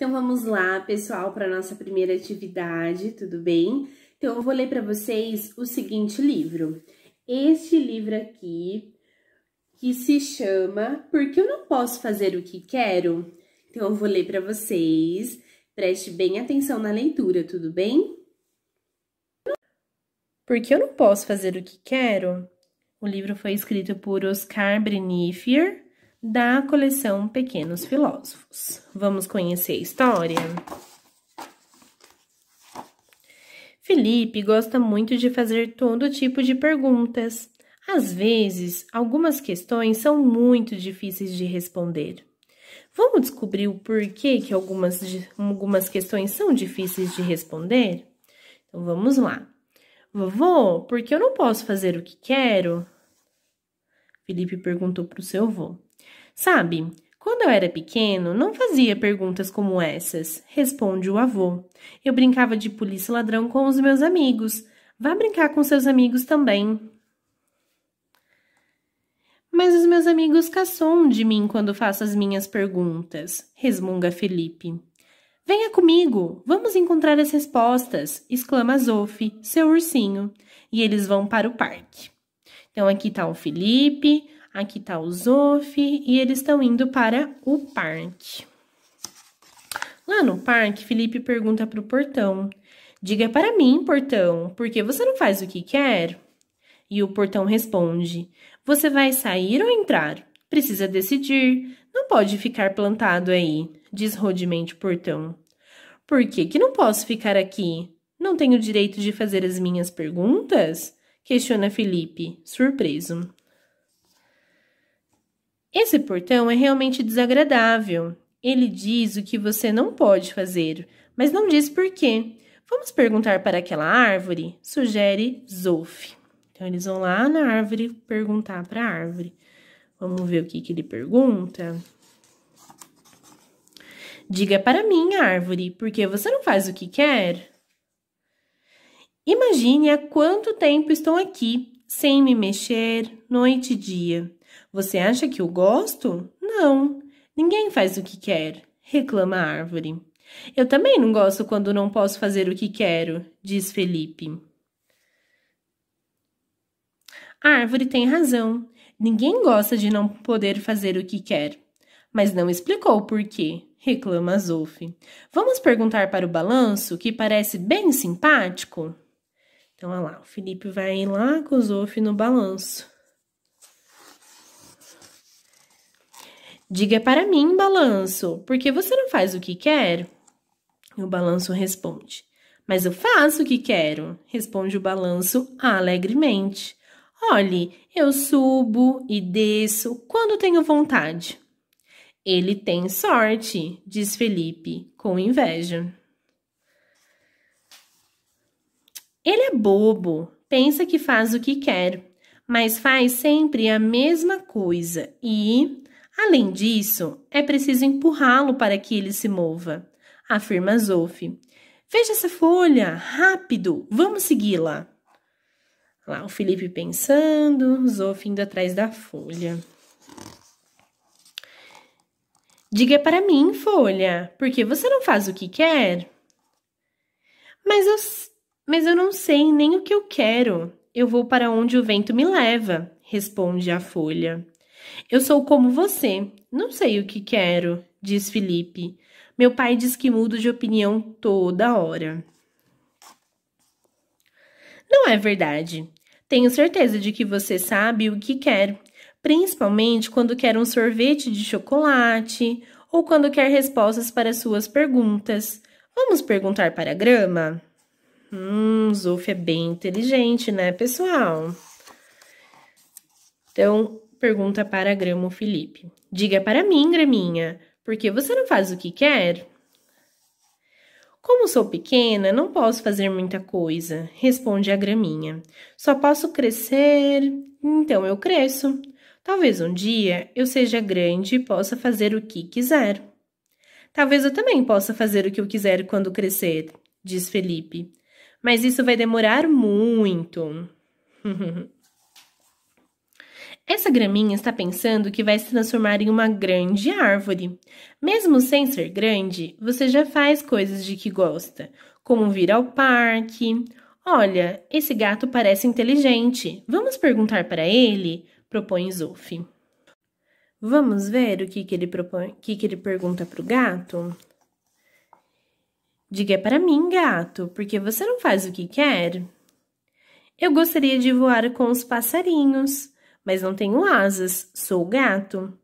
Então vamos lá, pessoal, para nossa primeira atividade, tudo bem? Então eu vou ler para vocês o seguinte livro. Este livro aqui, que se chama Porque eu não posso fazer o que quero. Então eu vou ler para vocês. Preste bem atenção na leitura, tudo bem? Porque eu não posso fazer o que quero. O livro foi escrito por Oscar Brenifier da coleção Pequenos Filósofos. Vamos conhecer a história? Felipe gosta muito de fazer todo tipo de perguntas. Às vezes, algumas questões são muito difíceis de responder. Vamos descobrir o porquê que algumas, algumas questões são difíceis de responder? Então vamos lá. Vovô, por que eu não posso fazer o que quero? Felipe perguntou para o seu avô. Sabe, quando eu era pequeno, não fazia perguntas como essas, responde o avô. Eu brincava de polícia ladrão com os meus amigos. Vá brincar com seus amigos também. Mas os meus amigos caçam de mim quando faço as minhas perguntas, resmunga Felipe. Venha comigo, vamos encontrar as respostas, exclama Zofi, seu ursinho, e eles vão para o parque. Então aqui está o Felipe, Aqui tá o Zof e eles estão indo para o parque. Lá no parque, Felipe pergunta para o portão: Diga para mim, portão, por que você não faz o que quer? E o portão responde: Você vai sair ou entrar? Precisa decidir. Não pode ficar plantado aí, diz rudemente o portão. Por que, que não posso ficar aqui? Não tenho direito de fazer as minhas perguntas? Questiona Felipe, surpreso. Esse portão é realmente desagradável. Ele diz o que você não pode fazer, mas não diz por quê. Vamos perguntar para aquela árvore? Sugere Zof. Então, eles vão lá na árvore perguntar para a árvore. Vamos ver o que, que ele pergunta. Diga para mim, árvore, por que você não faz o que quer? Imagine há quanto tempo estou aqui, sem me mexer, noite e dia. Você acha que eu gosto? Não. Ninguém faz o que quer, reclama a árvore. Eu também não gosto quando não posso fazer o que quero, diz Felipe. A árvore tem razão. Ninguém gosta de não poder fazer o que quer. Mas não explicou o porquê. reclama Zolf. Vamos perguntar para o balanço, que parece bem simpático? Então, olha lá, o Felipe vai lá com o Zolf no balanço. Diga é para mim, balanço, porque você não faz o que quer? o balanço responde: Mas eu faço o que quero, responde o balanço alegremente. Olhe, eu subo e desço quando tenho vontade. Ele tem sorte, diz Felipe, com inveja. Ele é bobo, pensa que faz o que quer, mas faz sempre a mesma coisa e Além disso, é preciso empurrá-lo para que ele se mova, afirma Zolf. Veja essa folha, rápido, vamos segui-la. Lá o Felipe pensando, Zolf indo atrás da folha. Diga para mim, folha, por que você não faz o que quer? Mas eu, mas eu não sei nem o que eu quero. Eu vou para onde o vento me leva, responde a folha. Eu sou como você, não sei o que quero, diz Felipe. Meu pai diz que mudo de opinião toda hora. Não é verdade. Tenho certeza de que você sabe o que quer, principalmente quando quer um sorvete de chocolate ou quando quer respostas para suas perguntas. Vamos perguntar para a grama? Hum, Zofia é bem inteligente, né, pessoal? Então, Pergunta para Gramo Felipe. Diga para mim, Graminha, por que você não faz o que quer? Como sou pequena, não posso fazer muita coisa, responde a Graminha. Só posso crescer, então eu cresço. Talvez um dia eu seja grande e possa fazer o que quiser. Talvez eu também possa fazer o que eu quiser quando crescer, diz Felipe. Mas isso vai demorar muito. Essa graminha está pensando que vai se transformar em uma grande árvore. Mesmo sem ser grande, você já faz coisas de que gosta, como vir ao parque. Olha, esse gato parece inteligente. Vamos perguntar para ele? propõe Zufi. Vamos ver o que, que ele propõe, o que, que ele pergunta para o gato? Diga para mim, gato, porque você não faz o que quer. Eu gostaria de voar com os passarinhos mas não tenho asas, sou gato.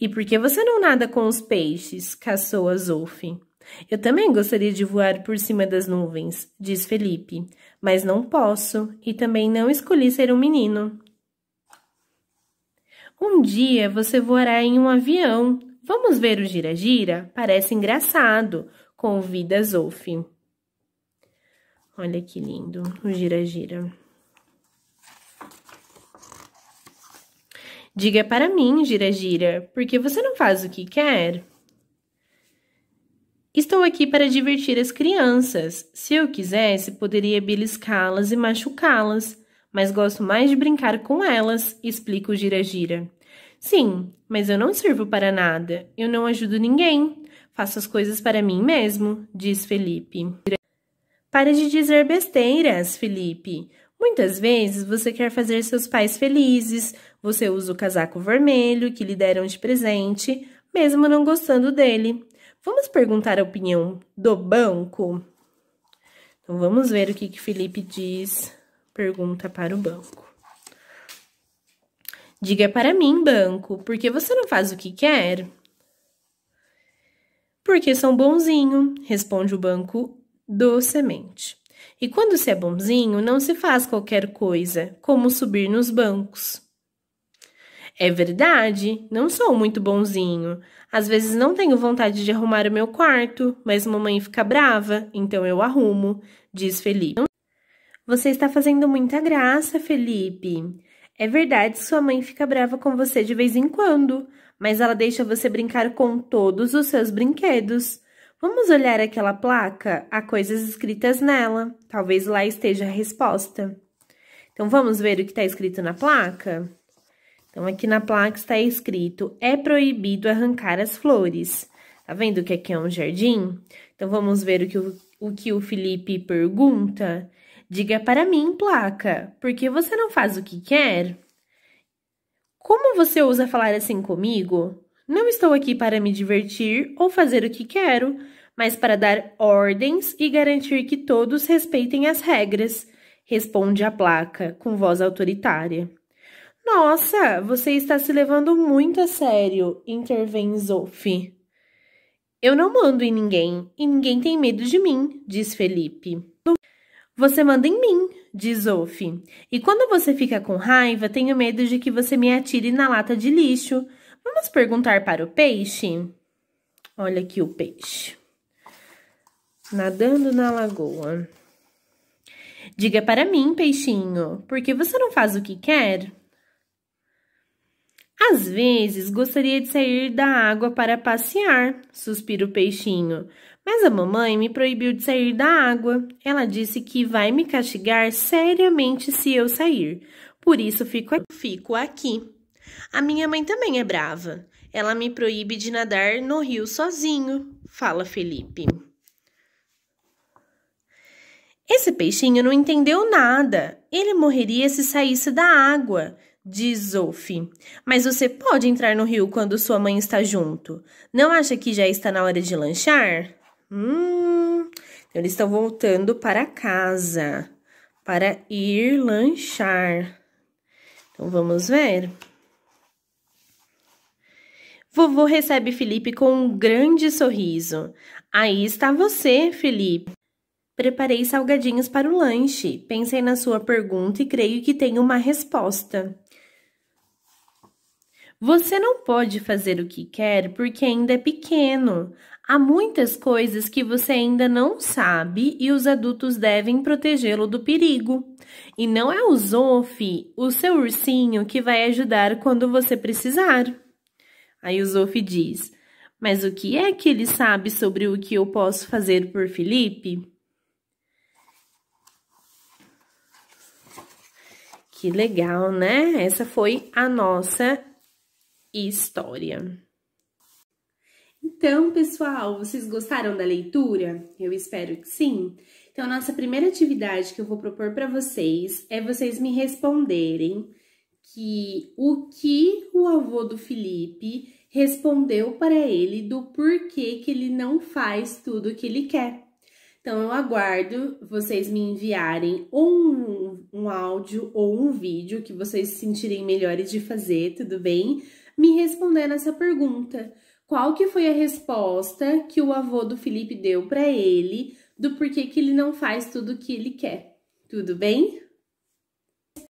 E por que você não nada com os peixes? caçou Azulfi. Eu também gostaria de voar por cima das nuvens, diz Felipe, mas não posso e também não escolhi ser um menino. Um dia você voará em um avião. Vamos ver o gira-gira? Parece engraçado, convida Zolfi. Olha que lindo, o gira-gira. Diga para mim, Gira Gira, porque você não faz o que quer? Estou aqui para divertir as crianças. Se eu quisesse, poderia beliscá-las e machucá-las, mas gosto mais de brincar com elas, explica o Gira Gira. Sim, mas eu não sirvo para nada. Eu não ajudo ninguém. Faço as coisas para mim mesmo, diz Felipe. Para de dizer besteiras, Felipe. Muitas vezes você quer fazer seus pais felizes, você usa o casaco vermelho que lhe deram de presente, mesmo não gostando dele. Vamos perguntar a opinião do banco? Então vamos ver o que, que Felipe diz. Pergunta para o banco. Diga para mim, banco, por que você não faz o que quer? Porque sou bonzinho, responde o banco docemente. E quando se é bonzinho, não se faz qualquer coisa, como subir nos bancos. É verdade, não sou muito bonzinho. Às vezes não tenho vontade de arrumar o meu quarto, mas mamãe fica brava, então eu arrumo, diz Felipe. Você está fazendo muita graça, Felipe. É verdade, sua mãe fica brava com você de vez em quando, mas ela deixa você brincar com todos os seus brinquedos. Vamos olhar aquela placa? Há coisas escritas nela. Talvez lá esteja a resposta. Então, vamos ver o que está escrito na placa? Então, aqui na placa está escrito: é proibido arrancar as flores. Tá vendo que aqui é um jardim? Então, vamos ver o que o, o, que o Felipe pergunta. Diga para mim, placa, por que você não faz o que quer? Como você ousa falar assim comigo? Não estou aqui para me divertir ou fazer o que quero, mas para dar ordens e garantir que todos respeitem as regras, responde a placa com voz autoritária. Nossa, você está se levando muito a sério, intervém Zofi. Eu não mando em ninguém e ninguém tem medo de mim, diz Felipe. Você manda em mim, diz Zofi. E quando você fica com raiva, tenho medo de que você me atire na lata de lixo. Vamos perguntar para o peixe? Olha aqui o peixe. Nadando na lagoa. Diga para mim, peixinho, por que você não faz o que quer? Às vezes gostaria de sair da água para passear, suspira o peixinho, mas a mamãe me proibiu de sair da água. Ela disse que vai me castigar seriamente se eu sair, por isso fico, fico aqui. A minha mãe também é brava. Ela me proíbe de nadar no rio sozinho, fala Felipe. Esse peixinho não entendeu nada. Ele morreria se saísse da água, diz Zofi. Mas você pode entrar no rio quando sua mãe está junto. Não acha que já está na hora de lanchar? Hum. Então eles estão voltando para casa para ir lanchar. Então vamos ver. Vovô recebe Felipe com um grande sorriso. Aí está você, Felipe. Preparei salgadinhos para o lanche. Pensei na sua pergunta e creio que tenho uma resposta. Você não pode fazer o que quer porque ainda é pequeno. Há muitas coisas que você ainda não sabe e os adultos devem protegê-lo do perigo. E não é o Zofi, o seu ursinho, que vai ajudar quando você precisar. Aí o Zofi diz: Mas o que é que ele sabe sobre o que eu posso fazer por Felipe? Que legal, né? Essa foi a nossa história. Então, pessoal, vocês gostaram da leitura? Eu espero que sim. Então, a nossa primeira atividade que eu vou propor para vocês é vocês me responderem que o que o avô do Felipe respondeu para ele do porquê que ele não faz tudo o que ele quer. Então eu aguardo vocês me enviarem um, um áudio ou um vídeo que vocês se sentirem melhores de fazer, tudo bem? Me respondendo essa pergunta. Qual que foi a resposta que o avô do Felipe deu para ele do porquê que ele não faz tudo o que ele quer? Tudo bem?